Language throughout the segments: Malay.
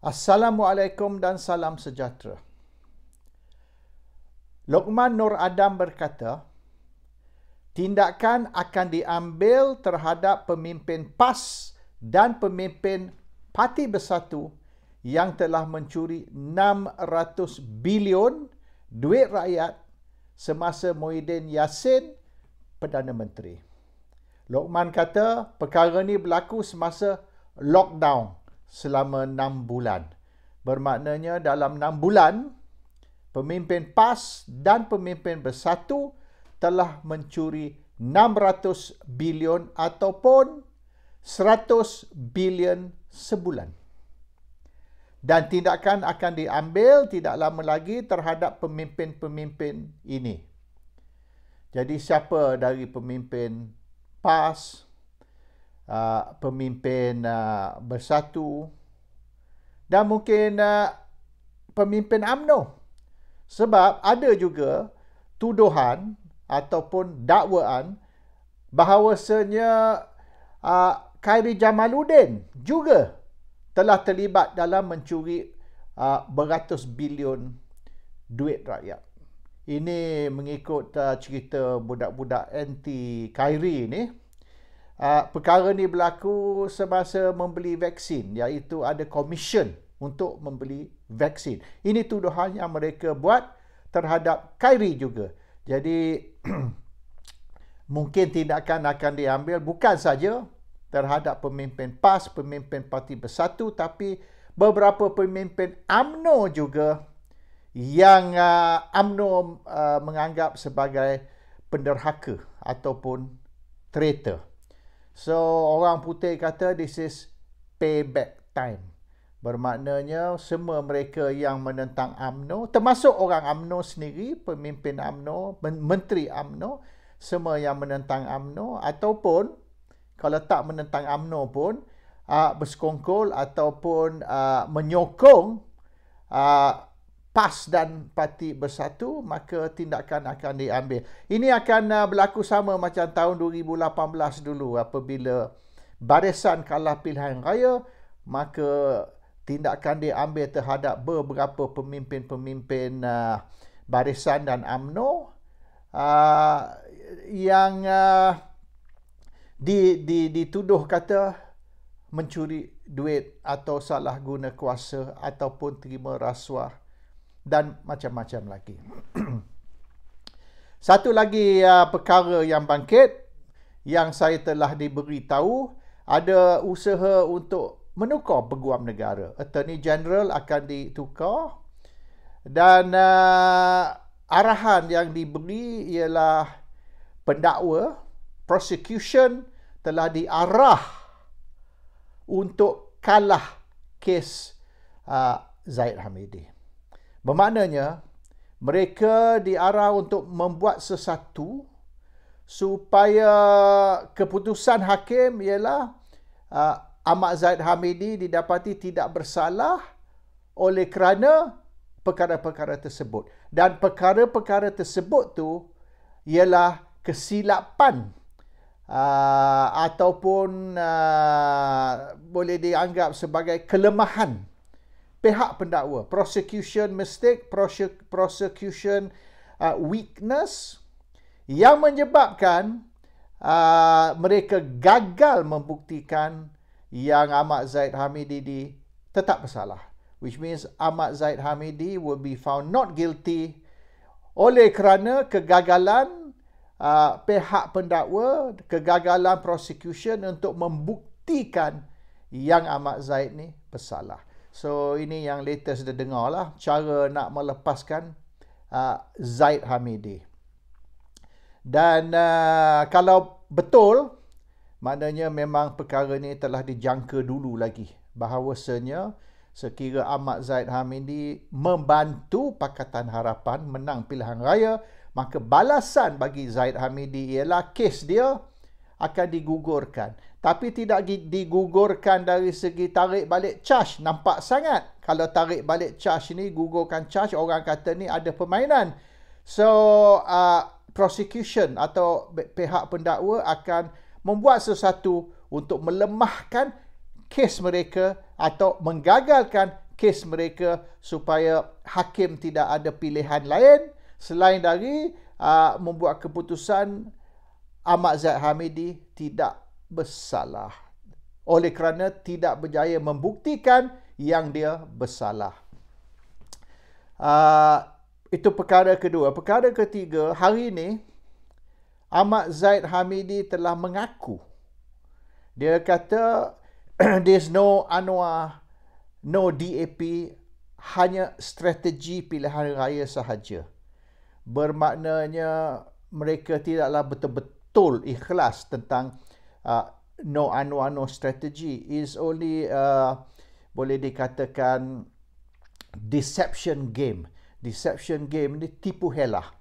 Assalamualaikum dan salam sejahtera. Luqman Nur Adam berkata, tindakan akan diambil terhadap pemimpin PAS dan pemimpin Parti Bersatu yang telah mencuri 600 bilion duit rakyat semasa Muhyiddin Yassin Perdana Menteri. Luqman kata perkara ini berlaku semasa lockdown selama enam bulan. Bermaknanya dalam enam bulan, pemimpin PAS dan pemimpin bersatu telah mencuri 600 bilion ataupun 100 bilion sebulan. Dan tindakan akan diambil tidak lama lagi terhadap pemimpin-pemimpin ini. Jadi siapa dari pemimpin PAS, uh, pemimpin uh, bersatu dan mungkin uh, pemimpin AMNO sebab ada juga tuduhan ataupun dakwaan bahawasanya uh, Khairi Jamaluddin juga telah terlibat dalam mencuri uh, beratus bilion duit rakyat. Ini mengikut uh, cerita budak-budak anti Khairi ini. Uh, perkara ni berlaku semasa membeli vaksin iaitu ada komisen untuk membeli vaksin. Ini tuduhan yang mereka buat terhadap Kyrie juga. Jadi mungkin tindakan akan diambil bukan saja terhadap pemimpin PAS, pemimpin Parti Bersatu tapi beberapa pemimpin AMNO juga yang uh, ah, AMNO uh, ah, menganggap sebagai penderhaka ataupun traitor. So orang putih kata this is payback time. Bermaknanya semua mereka yang menentang AMNO termasuk orang AMNO sendiri, pemimpin AMNO, menteri AMNO, semua yang menentang AMNO ataupun kalau tak menentang AMNO pun uh, bersekongkol ataupun uh, menyokong uh, PAS dan Parti Bersatu maka tindakan akan diambil. Ini akan uh, berlaku sama macam tahun 2018 dulu apabila barisan kalah pilihan raya maka tindakan diambil terhadap beberapa pemimpin-pemimpin uh, barisan dan AMNO uh, yang uh, di, di, dituduh kata mencuri duit atau salah guna kuasa ataupun terima rasuah dan macam-macam lagi. Satu lagi uh, perkara yang bangkit yang saya telah diberitahu ada usaha untuk menukar peguam negara. Attorney General akan ditukar dan uh, arahan yang diberi ialah pendakwa prosecution telah diarah untuk kalah kes uh, Zaid Hamidi. Bermaknanya, mereka diarah untuk membuat sesatu supaya keputusan hakim ialah uh, Ahmad Zaid Hamidi didapati tidak bersalah oleh kerana perkara-perkara tersebut. Dan perkara-perkara tersebut tu ialah kesilapan uh, ataupun uh, boleh dianggap sebagai kelemahan pihak pendakwa prosecution mistake prose- prosecution uh, weakness yang menyebabkan uh, mereka gagal membuktikan yang Ahmad Zaid Hamidi di tetap bersalah which means Ahmad Zaid Hamidi will be found not guilty oleh kerana kegagalan uh, pihak pendakwa kegagalan prosecution untuk membuktikan yang Ahmad Zaid ni bersalah So ini yang latest dia dengar lah cara nak melepaskan uh, Zaid Hamidi. Dan uh, kalau betul, maknanya memang perkara ini telah dijangka dulu lagi. Bahawasanya sekira Ahmad Zaid Hamidi membantu Pakatan Harapan menang pilihan raya, maka balasan bagi Zaid Hamidi ialah kes dia akan digugurkan tapi tidak digugurkan dari segi tarik balik charge nampak sangat kalau tarik balik charge ni gugurkan charge orang kata ni ada permainan so uh, prosecution atau pihak pendakwa akan membuat sesuatu untuk melemahkan kes mereka atau menggagalkan kes mereka supaya hakim tidak ada pilihan lain selain dari uh, membuat keputusan Ahmad Zaid Hamidi tidak bersalah oleh kerana tidak berjaya membuktikan yang dia bersalah. Uh, itu perkara kedua. Perkara ketiga, hari ini Ahmad Zaid Hamidi telah mengaku. Dia kata, there's no Anwar, no DAP, hanya strategi pilihan raya sahaja. Bermaknanya mereka tidaklah betul-betul ikhlas tentang uh, no anu-anu strategy is only uh, boleh dikatakan deception game. Deception game ni tipu helah.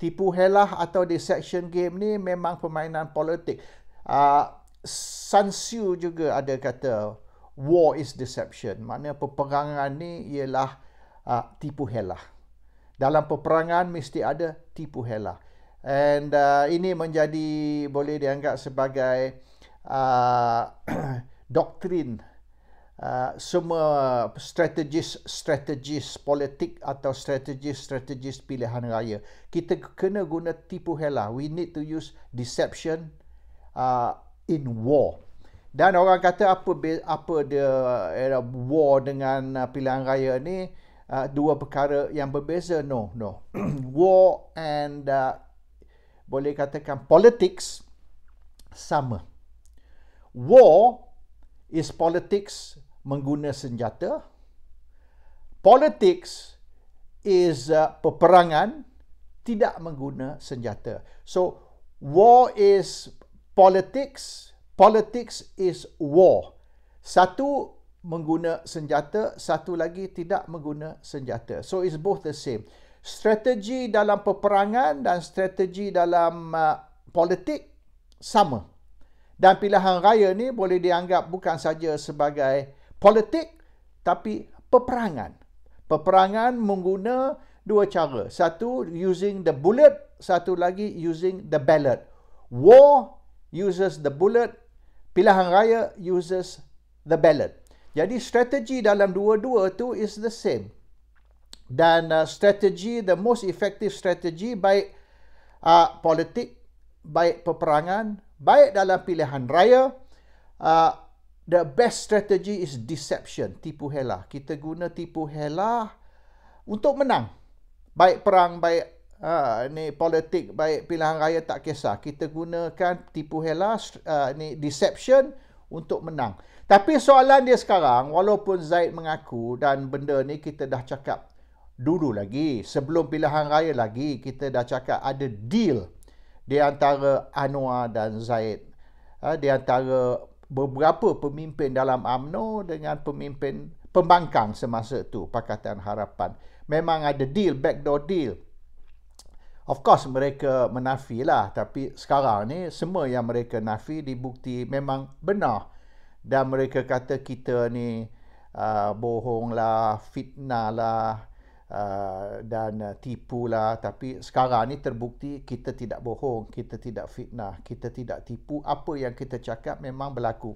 Tipu helah atau deception game ni memang permainan politik. Uh, Sun Tzu juga ada kata war is deception. mana peperangan ni ialah uh, tipu helah. Dalam peperangan mesti ada tipu helah and uh, ini menjadi boleh dianggap sebagai uh, doktrin uh, semua strategis strategis politik atau strategis strategis pilihan raya kita kena guna tipu helah we need to use deception uh, in war dan orang kata apa apa the era war dengan uh, pilihan raya ni uh, dua perkara yang berbeza no no war and uh, boleh katakan politics sama. War is politics mengguna senjata. Politics is uh, peperangan tidak mengguna senjata. So war is politics, politics is war. Satu mengguna senjata, satu lagi tidak mengguna senjata. So it's both the same strategi dalam peperangan dan strategi dalam uh, politik sama. Dan pilihan raya ni boleh dianggap bukan saja sebagai politik tapi peperangan. Peperangan menggunakan dua cara. Satu using the bullet, satu lagi using the ballot. War uses the bullet, pilihan raya uses the ballot. Jadi strategi dalam dua-dua tu is the same dan uh, strategi the most effective strategy baik uh, politik baik peperangan baik dalam pilihan raya uh, the best strategy is deception tipu helah kita guna tipu helah untuk menang baik perang baik uh, ni politik baik pilihan raya tak kisah kita gunakan tipu helah uh, ni deception untuk menang tapi soalan dia sekarang walaupun Zaid mengaku dan benda ni kita dah cakap dulu lagi sebelum pilihan raya lagi kita dah cakap ada deal di antara Anwar dan Zaid ha, di antara beberapa pemimpin dalam AMNO dengan pemimpin pembangkang semasa itu Pakatan Harapan memang ada deal backdoor deal of course mereka menafilah tapi sekarang ni semua yang mereka nafi dibukti memang benar dan mereka kata kita ni uh, bohong lah fitnah lah Ah, dan uh, ah, tipu lah tapi sekarang ni terbukti kita tidak bohong kita tidak fitnah kita tidak tipu apa yang kita cakap memang berlaku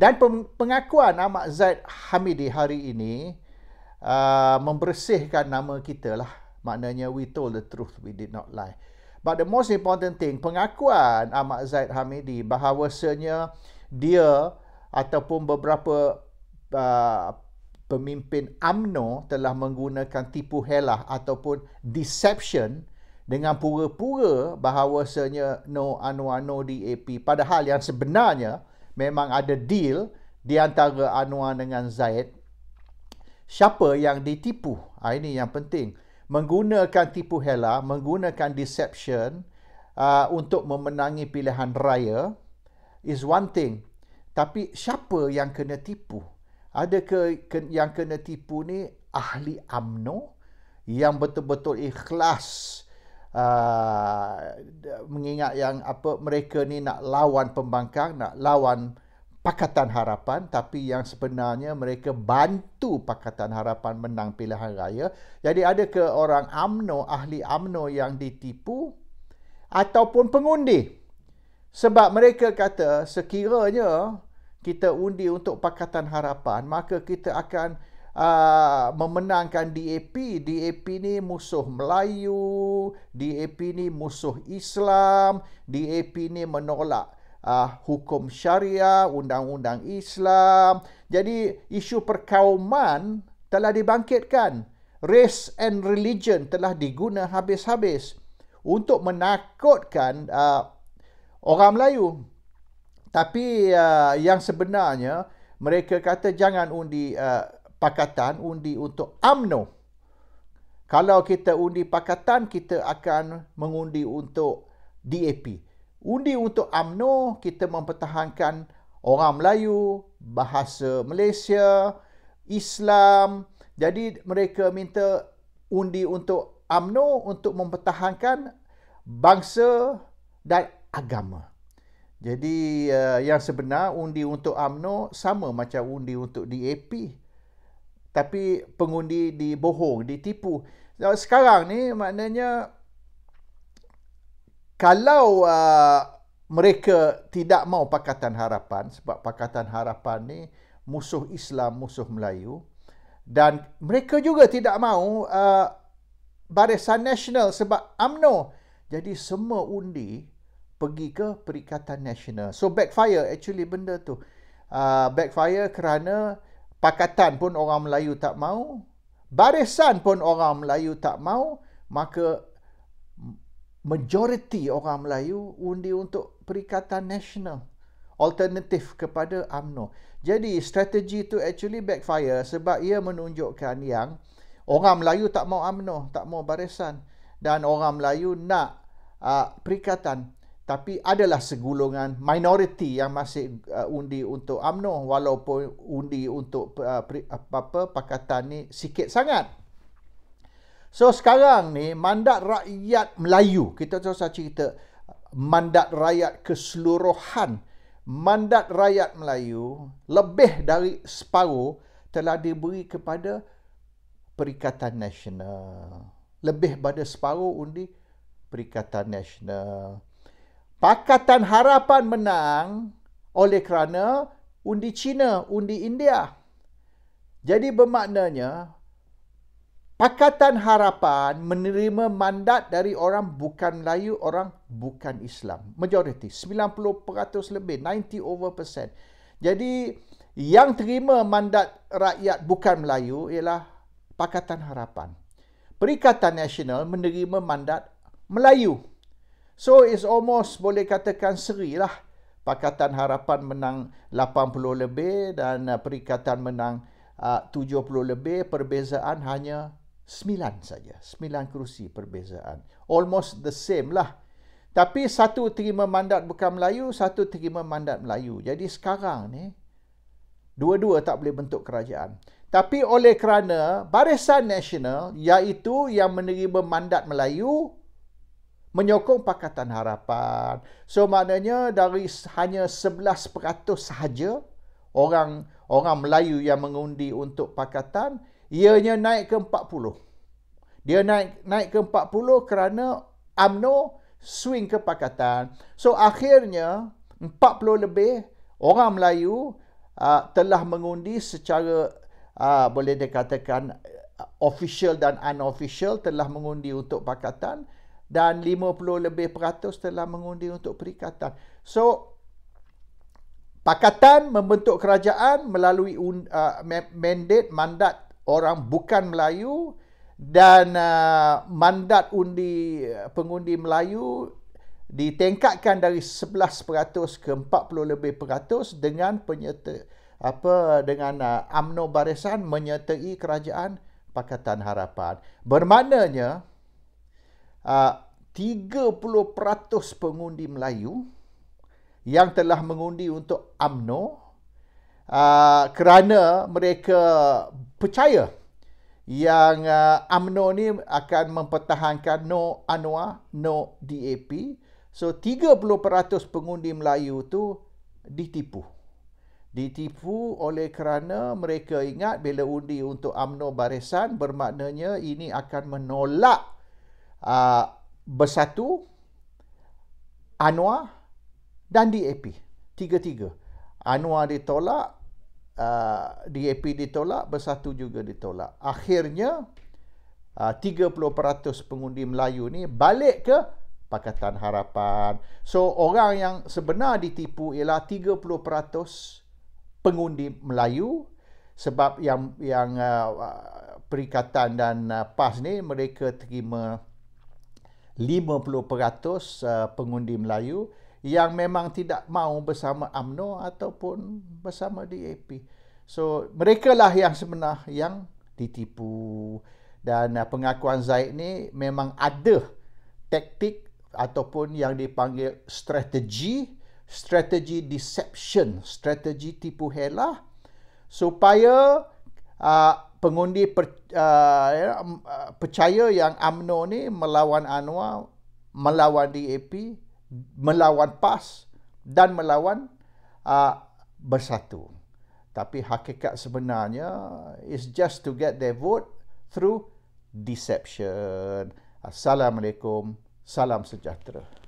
dan pengakuan Ahmad Zaid Hamidi hari ini uh, membersihkan nama kita lah maknanya we told the truth we did not lie but the most important thing pengakuan Ahmad Zaid Hamidi bahawasanya dia ataupun beberapa uh, pemimpin AMNO telah menggunakan tipu helah ataupun deception dengan pura-pura bahawasanya no Anwar no DAP. Padahal yang sebenarnya memang ada deal di antara Anwar dengan Zaid. Siapa yang ditipu? Ha, ini yang penting. Menggunakan tipu helah, menggunakan deception uh, untuk memenangi pilihan raya is one thing. Tapi siapa yang kena tipu? Uh, ada ke yang kena tipu ni ahli amno yang betul-betul ikhlas uh, mengingat yang apa mereka ni nak lawan pembangkang nak lawan pakatan harapan tapi yang sebenarnya mereka bantu pakatan harapan menang pilihan raya jadi ada ke orang amno ahli amno yang ditipu ataupun pengundi sebab mereka kata sekiranya kita undi untuk Pakatan Harapan maka kita akan uh, memenangkan DAP. DAP ni musuh Melayu, DAP ni musuh Islam, DAP ni menolak uh, hukum syariah, undang-undang Islam. Jadi isu perkauman telah dibangkitkan. Race and religion telah diguna habis-habis untuk menakutkan uh, orang Melayu. Tapi uh, yang sebenarnya mereka kata jangan undi uh, pakatan, undi untuk AMNO. Kalau kita undi pakatan, kita akan mengundi untuk DAP. Undi untuk AMNO, kita mempertahankan orang Melayu, bahasa Malaysia, Islam. Jadi mereka minta undi untuk AMNO untuk mempertahankan bangsa dan agama. Jadi uh, yang sebenar undi untuk AMNO sama macam undi untuk DAP. Tapi pengundi dibohong, ditipu. Sekarang ni maknanya kalau uh, mereka tidak mau Pakatan Harapan sebab Pakatan Harapan ni musuh Islam, musuh Melayu dan mereka juga tidak mau uh, Barisan Nasional sebab AMNO. Jadi semua undi pergi ke Perikatan Nasional. So backfire actually benda tu. Uh, backfire kerana pakatan pun orang Melayu tak mau, barisan pun orang Melayu tak mau, maka majority orang Melayu undi untuk Perikatan Nasional alternatif kepada AMNO. Jadi strategi tu actually backfire sebab ia menunjukkan yang orang Melayu tak mau AMNO, tak mau barisan dan orang Melayu nak uh, perikatan tapi adalah segulungan minoriti yang masih uh, undi untuk UMNO walaupun undi untuk apa-apa uh, pakatan ni sikit sangat. So sekarang ni mandat rakyat Melayu, kita terus cerita mandat rakyat keseluruhan, mandat rakyat Melayu lebih dari separuh telah diberi kepada Perikatan Nasional. Lebih pada separuh undi Perikatan Nasional. Pakatan Harapan menang oleh kerana undi China, undi India. Jadi bermaknanya Pakatan Harapan menerima mandat dari orang bukan Melayu, orang bukan Islam. Majoriti 90% lebih, 90 over percent. Jadi yang terima mandat rakyat bukan Melayu ialah Pakatan Harapan. Perikatan Nasional menerima mandat Melayu. So it's almost boleh katakan seri lah. Pakatan Harapan menang 80 lebih dan uh, Perikatan menang 70 uh, lebih. Perbezaan hanya 9 saja. 9 kerusi perbezaan. Almost the same lah. Tapi satu terima mandat bukan Melayu, satu terima mandat Melayu. Jadi sekarang ni, dua-dua tak boleh bentuk kerajaan. Tapi oleh kerana barisan nasional iaitu yang menerima mandat Melayu menyokong Pakatan Harapan. So maknanya dari hanya 11% sahaja orang orang Melayu yang mengundi untuk pakatan, ianya naik ke 40. Dia naik naik ke 40 kerana AMNO swing ke pakatan. So akhirnya 40 lebih orang Melayu uh, telah mengundi secara uh, boleh dikatakan uh, official dan unofficial telah mengundi untuk pakatan dan 50 lebih peratus telah mengundi untuk perikatan. So pakatan membentuk kerajaan melalui uh, mandat mandat orang bukan Melayu dan uh, mandat undi uh, pengundi Melayu ditingkatkan dari 11% ke 40 lebih peratus dengan penyerta apa dengan UMNO uh, Barisan menyertai kerajaan Pakatan Harapan. Bermaknanya 30% ah, pengundi Melayu yang telah mengundi untuk AMNO uh, ah, kerana mereka percaya yang uh, ah, AMNO ni akan mempertahankan no Anwar, no DAP. So 30% pengundi Melayu tu ditipu. Ditipu oleh kerana mereka ingat bila undi untuk AMNO barisan bermaknanya ini akan menolak Ah, Bersatu, Anwar dan DAP. Tiga-tiga. Anwar ditolak, ah, DAP ditolak, Bersatu juga ditolak. Akhirnya, ah, uh, 30% pengundi Melayu ni balik ke Pakatan Harapan. So, orang yang sebenar ditipu ialah 30% pengundi Melayu sebab yang yang uh, perikatan dan uh, PAS ni mereka terima 50% uh, pengundi Melayu yang memang tidak mahu bersama AMNO ataupun bersama DAP. So, mereka lah yang sebenar yang ditipu. Dan uh, pengakuan Zaid ni memang ada taktik ataupun yang dipanggil strategi, strategi deception, strategi tipu helah supaya uh, pengundi per, uh, ya, uh percaya yang AMNO ni melawan Anwar, melawan DAP, melawan PAS dan melawan uh, Bersatu. Tapi hakikat sebenarnya is just to get their vote through deception. Assalamualaikum, salam sejahtera.